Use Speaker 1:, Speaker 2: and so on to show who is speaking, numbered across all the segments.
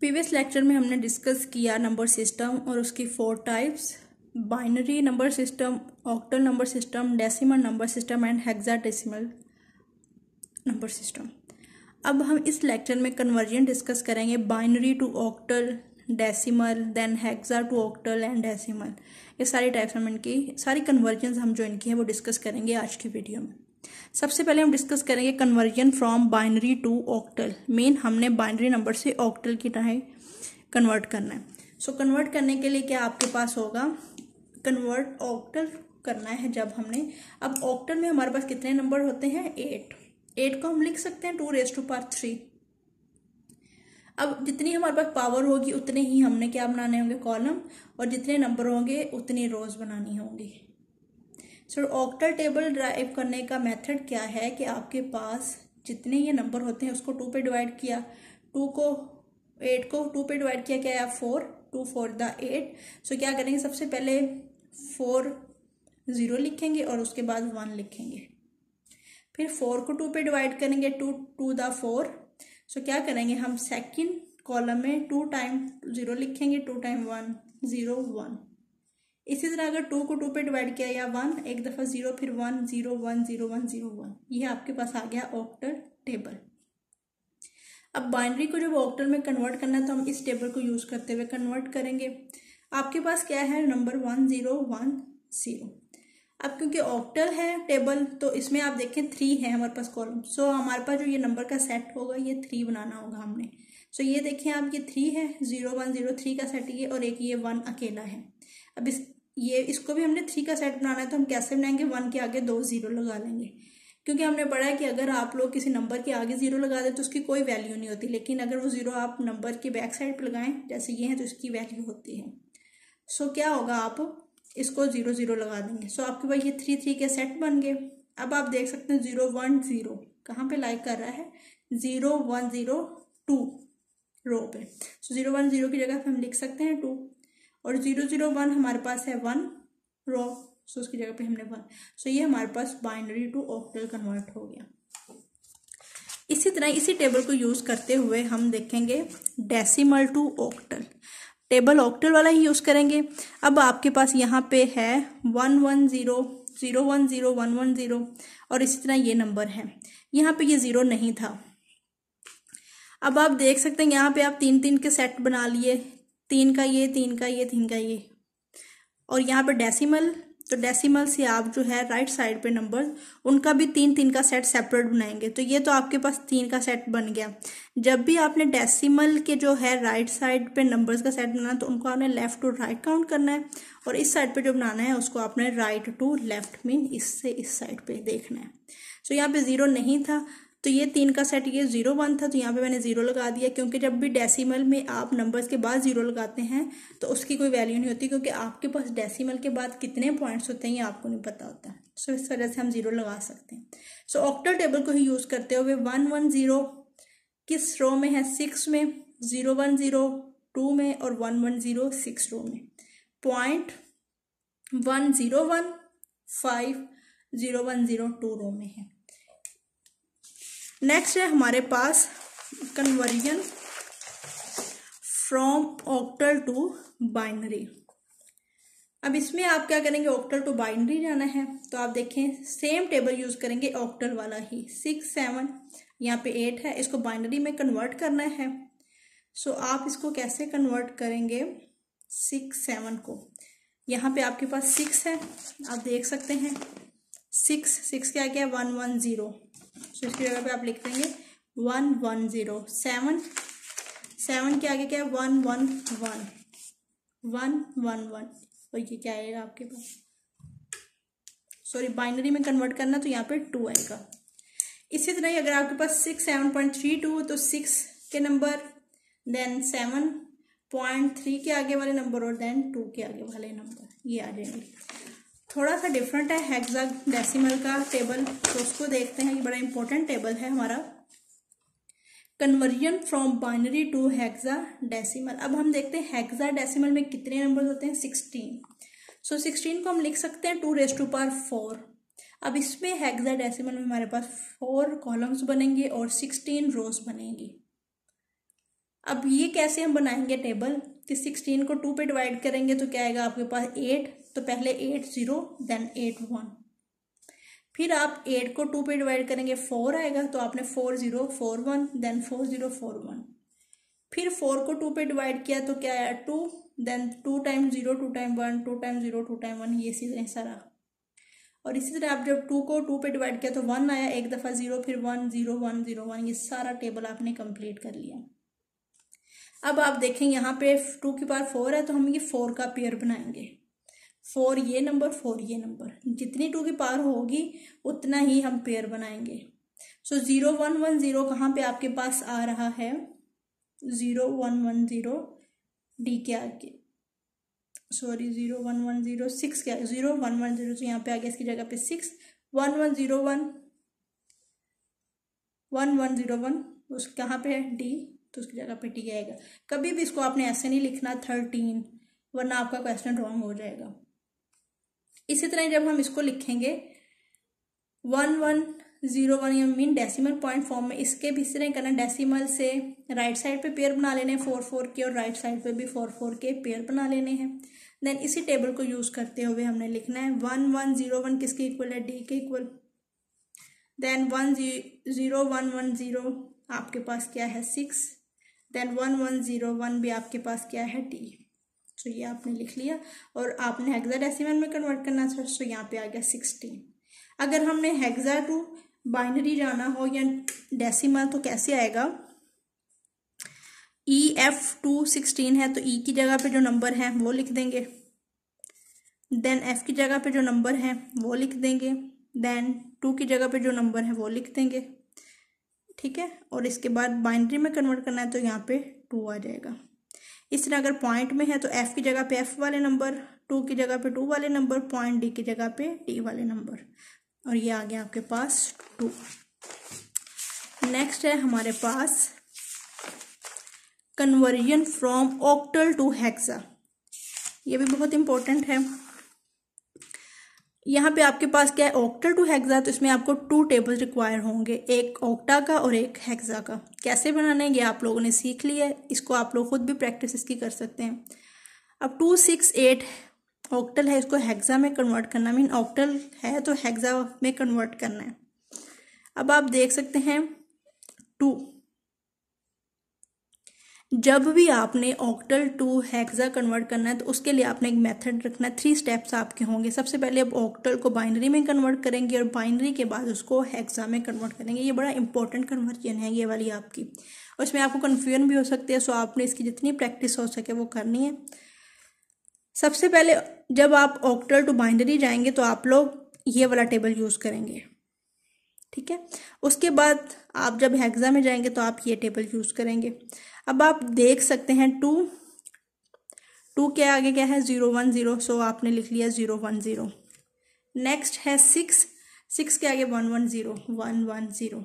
Speaker 1: previous lecture में हमने discuss किया नंबर सिस्टम और उसकी four types binary number system octal number system decimal number system and hexadecimal number system अब हम इस लेक्चर में कन्वर्जन डिस्कस करेंगे binary to octal decimal then hexa to octal and decimal ये सारी टाइप्स हम इनकी सारी कन्वर्जन हम जो इनकी है वो डिस्कस करेंगे आज की वीडियो में सबसे पहले हम डिस्कस करेंगे conversion from binary to octal मेन हमने बाइनरी नंबर से ऑक्टल की तरह कन्वर्ट करना है सो so, कन्वर्ट करने के लिए क्या आपके पास होगा कन्वर्ट ऑक्टल करना है जब हमने अब ऑक्टल में हमारे पास कितने नंबर होते हैं एट एट को हम लिख सकते हैं two raise to power three अब जितनी हमारे पास पावर होगी उतने ही हमने क्या बनाने होंगे कॉलम और जितने नंबर होंगे उतनी रोज बनानी होंगी सर ऑक्टल टेबल ड्राइव करने का मेथड क्या है कि आपके पास जितने ये नंबर होते हैं उसको टू पे डिवाइड किया टू को एट को टू पे डिवाइड किया क्या four two four the eight so क्या करेंगे सबसे पहले फोर ज़ीरो लिखेंगे और उसके बाद वन लिखेंगे फिर फोर को टू पे डिवाइड करेंगे two two the four so क्या करेंगे हम सेकंड कॉलम में टू टाइम ज़ीरो लिखेंगे two time one zero one इसी तरह अगर टू को टू पे डिवाइड किया या वन एक दफ़ा ज़ीरो फिर one zero one zero one zero one ये आपके पास आ गया ऑक्टर टेबल अब बाइनरी को जब ऑक्टर में कन्वर्ट करना है तो हम इस टेबल को यूज़ करते हुए कन्वर्ट करेंगे आपके पास क्या है number one zero one zero अब क्योंकि ऑक्टल है टेबल तो इसमें आप देखें थ्री है हमारे पास कॉलम सो so, हमारे पास जो ये नंबर का सेट होगा ये थ्री बनाना होगा हमने सो so, ये देखें आप ये थ्री है ज़ीरो वन ज़ीरो थ्री का सेट ये और एक ये वन अकेला है अब इस ये इसको भी हमने थ्री का सेट बनाना है तो हम कैसे बनाएंगे वन के आगे दो ज़ीरो लगा लेंगे क्योंकि हमने पढ़ा है कि अगर आप लोग किसी नंबर के आगे ज़ीरो लगा दें तो उसकी कोई वैल्यू नहीं होती लेकिन अगर वो ज़ीरो आप नंबर के बैक साइड पर लगाएं जैसे ये हैं तो इसकी वैल्यू होती है सो so, क्या होगा आप इसको ज़ीरो ज़ीरो लगा देंगे सो so, आपके पास ये थ्री थ्री के सेट बन गए अब आप देख सकते हैं ज़ीरो वन ज़ीरो कहाँ पे लाइक कर रहा है zero one zero two row पे सो ज़ीरो वन ज़ीरो की जगह पर हम लिख सकते हैं टू और जीरो जीरो वन हमारे पास है वन रो सो उसकी जगह पे हमने वन सो ये हमारे पास बाइनरी टू ऑक्टल कन्वर्ट हो गया इसी तरह इसी टेबल को यूज़ करते हुए हम देखेंगे decimal to octal table octal वाला ही यूज़ करेंगे अब आपके पास यहाँ पे है one one zero zero one zero one one zero और इसी तरह ये नंबर है यहाँ पे ये ज़ीरो नहीं था अब आप देख सकते हैं यहाँ पे आप तीन तीन के सेट बना लिए तीन का ये तीन का ये तीन का ये और यहाँ पे डेसिमल तो डेसिमल से आप जो है राइट साइड पे नंबर उनका भी तीन तीन का सेट सेपरेट बनाएंगे तो ये तो आपके पास तीन का सेट बन गया जब भी आपने डेसिमल के जो है राइट साइड पे नंबर्स का सेट बनाना तो उनको आपने लेफ्ट टू राइट काउंट करना है और इस साइड पे जो बनाना है उसको आपने राइट टू लेफ्ट मीन इससे इस साइड पे देखना है सो तो so, यहाँ पे ज़ीरो नहीं था तो ये तीन का सेट ये जीरो वन था तो यहाँ पे मैंने जीरो लगा दिया क्योंकि जब भी डेसिमल में आप नंबर्स के बाद जीरो लगाते हैं तो उसकी कोई वैल्यू नहीं होती क्योंकि आपके पास डेसिमल के बाद कितने पॉइंट्स होते हैं ये आपको नहीं पता होता सो इस वजह से हम जीरो लगा सकते हैं सो ऑक्टल टेबल को ही यूज़ करते हुए वन वन जीरो किस रो में है सिक्स में जीरो वन जीरो टू में और one one zero six row में point one zero one five zero one zero two row में है नेक्स्ट है हमारे पास conversion from octal to binary अब इसमें आप क्या करेंगे ऑक्टल टू बाइनरी जाना है तो आप देखें सेम टेबल यूज करेंगे ऑक्टल वाला ही सिक्स सेवन यहाँ पे एट है इसको बाइनरी में कन्वर्ट करना है सो so, आप इसको कैसे कन्वर्ट करेंगे सिक्स सेवन को यहाँ पे आपके पास सिक्स है आप देख सकते हैं सिक्स सिक्स क्या क्या वन वन ज़ीरो सो इसकी जगह पे आप लिख देंगे one one zero seven seven के आगे क्या है one one one one one one और ये क्या आएगा आपके पास सॉरी बाइनरी में कन्वर्ट करना तो यहाँ पे टू आएगा इसी तरह ही अगर आपके पास six seven point three two तो सिक्स के number then seven point three के आगे वाले नंबर और देन टू के आगे वाले नंबर ये आ जाएंगे थोड़ा सा डिफरेंट है हेक्सा डेसिमल का टेबल तो उसको देखते हैं कि बड़ा इंपॉर्टेंट टेबल है हमारा conversion from binary to hexadecimal अब हम देखते हैं हेक्सा डेसिमल में कितने नंबर होते हैं सिक्सटीन सो सिक्सटीन को हम लिख सकते हैं two raise to power four अब इसमें हेक्सा डेसिमल में हमारे पास फोर कॉलम्स बनेंगे और सिक्सटीन रोज बनेंगी अब ये कैसे हम बनाएंगे टेबल कि सिक्सटीन को टू पे डिवाइड करेंगे तो क्या आएगा आपके पास एट तो पहले eight zero then eight one फिर आप एट को टू पे डिवाइड करेंगे फोर आएगा तो आपने four zero four one then four zero four one फिर फोर को टू पे डिवाइड किया तो क्या आया two then two time zero two time one two time zero two time one ये सीधे सारा और इसी तरह आप जब टू को टू पे डिवाइड किया तो वन आया एक दफ़ा ज़ीरो फिर one zero one zero one ये सारा टेबल आपने कंप्लीट कर लिया अब आप देखें यहाँ पे टू की पावर फोर है तो हम ये फोर का पेयर बनाएंगे फोर ये नंबर फोर ये नंबर जितनी टू की पावर होगी उतना ही हम पेयर बनाएंगे so zero one one zero कहाँ पे आपके पास आ रहा है zero one one zero D के आगे sorry zero one one zero six के ज़ीरो वन वन ज़ीरो यहाँ पे आ गया इसकी जगह पे six one one zero one one one zero one उस कहाँ पे है डी तो उसकी जगह पे डी आएगा कभी भी इसको आपने ऐसे नहीं लिखना थर्टीन वरना आपका क्वेश्चन रॉन्ग हो जाएगा इसी तरह जब हम इसको लिखेंगे वन वन जीरो वन या मीन डेसिमल पॉइंट फॉर्म में इसके भी तरह करना डेसिमल से राइट साइड पे पेयर बना लेने हैं फोर फोर के और राइट साइड पे भी फोर फोर के पेयर बना लेने हैं देन इसी टेबल को यूज़ करते हुए हमने लिखना है वन वन जीरो वन किसके इक्वल है डी के equal then one zero one one zero आपके पास क्या है six then one one zero one भी आपके पास क्या है टी तो ये आपने लिख लिया और आपने हेक्सा डेसिमल में कन्वर्ट करना सर तो यहाँ पे आ गया सिक्सटीन अगर हमने हेक्सा टू बाइनरी जाना हो या डेसिमल तो कैसे आएगा ई एफ टू सिक्सटीन है तो ई e की जगह पे जो नंबर है वो लिख देंगे देन एफ की जगह पे जो नंबर है वो लिख देंगे देन टू की जगह पे जो नंबर है वो लिख देंगे ठीक है और इसके बाद बाइनरी में कन्वर्ट करना है तो यहाँ पे टू आ जाएगा इस तरह अगर पॉइंट में है तो एफ की जगह पे एफ वाले नंबर टू की जगह पे टू वाले नंबर पॉइंट डी की जगह पे डी वाले नंबर और ये आ गया आपके पास टू नेक्स्ट है हमारे पास conversion from octal to hexa ये भी बहुत इंपॉर्टेंट है यहाँ पे आपके पास क्या है ऑक्टा टू हेक्सा तो इसमें आपको टू टेबल रिक्वायर होंगे एक ऑक्टा का और एक हेक्सा का कैसे बनाना है ये आप लोगों ने सीख लिया है इसको आप लोग खुद भी प्रैक्टिस इसकी कर सकते हैं अब टू सिक्स एट ऑक्टल है इसको हेक्सा में कन्वर्ट करना मीन ऑक्टल है तो हेक्सा में कन्वर्ट करना है अब आप देख सकते हैं टू जब भी आपने ऑक्टल टू हैक्जा कन्वर्ट करना है तो उसके लिए आपने एक मेथड रखना है थ्री स्टेप्स आपके होंगे सबसे पहले आप ऑक्टल को बाइनरी में कन्वर्ट करेंगे और बाइनरी के बाद उसको हैक्जा में कन्वर्ट करेंगे ये बड़ा इंपॉर्टेंट कन्वर्जन है ये वाली आपकी और इसमें आपको कन्फ्यूजन भी हो सकती है सो आपने इसकी जितनी प्रैक्टिस हो सके वो करनी है सबसे पहले जब आप ऑक्टल टू बाइनरी जाएंगे तो आप लोग ये वाला टेबल यूज़ करेंगे ठीक है उसके बाद आप जब हेक्सा में जाएंगे तो आप ये टेबल यूज़ करेंगे अब आप देख सकते हैं टू टू के आगे क्या है ज़ीरो वन ज़ीरो सो आपने लिख लिया ज़ीरो वन ज़ीरो नेक्स्ट है सिक्स सिक्स के आगे one one zero one one zero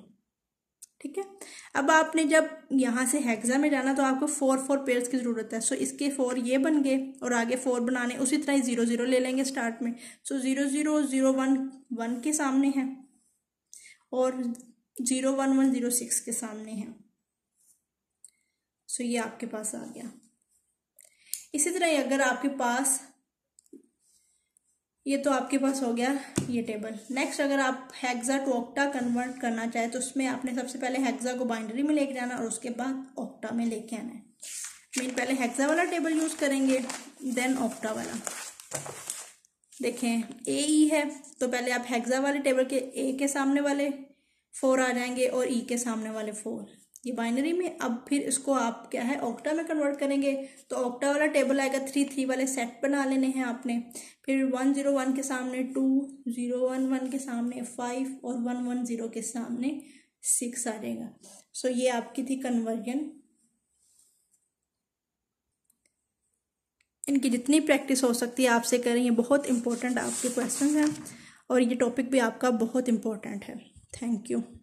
Speaker 1: ठीक है अब आपने जब यहाँ से हेक्सा में जाना तो आपको फोर फोर पेयर्स की ज़रूरत है सो so, इसके फोर ये बन गए और आगे फोर बनाने उसी तरह ही ज़ीरो ज़ीरो ले लेंगे स्टार्ट में so zero zero zero one one के सामने है और zero one one zero six के सामने है सो ये आपके पास आ गया इसी तरह अगर आपके पास ये तो आपके पास हो गया ये टेबल नेक्स्ट अगर आप हैग्जा टू ऑक्टा कन्वर्ट करना चाहे तो उसमें आपने सबसे पहले हैग्जा को बाइंडरी में लेके जाना और उसके बाद ऑक्टा में लेके आना है मीन पहले हैग्जा वाला टेबल यूज़ करेंगे देन ऑक्टा वाला देखें ए ई e है तो पहले आप हैग्जा वाले टेबल के ए के सामने वाले फोर आ जाएंगे और ई e के सामने वाले फोर ये बाइनरी में अब फिर इसको आप क्या है ऑक्टा में कन्वर्ट करेंगे तो ऑक्टा वाला टेबल आएगा थ्री थ्री वाले सेट बना लेने हैं आपने फिर वन ज़ीरो वन के सामने टू ज़ीरो वन वन के सामने फाइव और वन वन ज़ीरो के सामने सिक्स आ जाएगा सो ये आपकी थी कन्वर्जन इनकी जितनी प्रैक्टिस हो सकती है आपसे करें ये बहुत इंपॉर्टेंट आपके क्वेश्चन हैं और ये टॉपिक भी आपका बहुत इंपॉर्टेंट है थैंक यू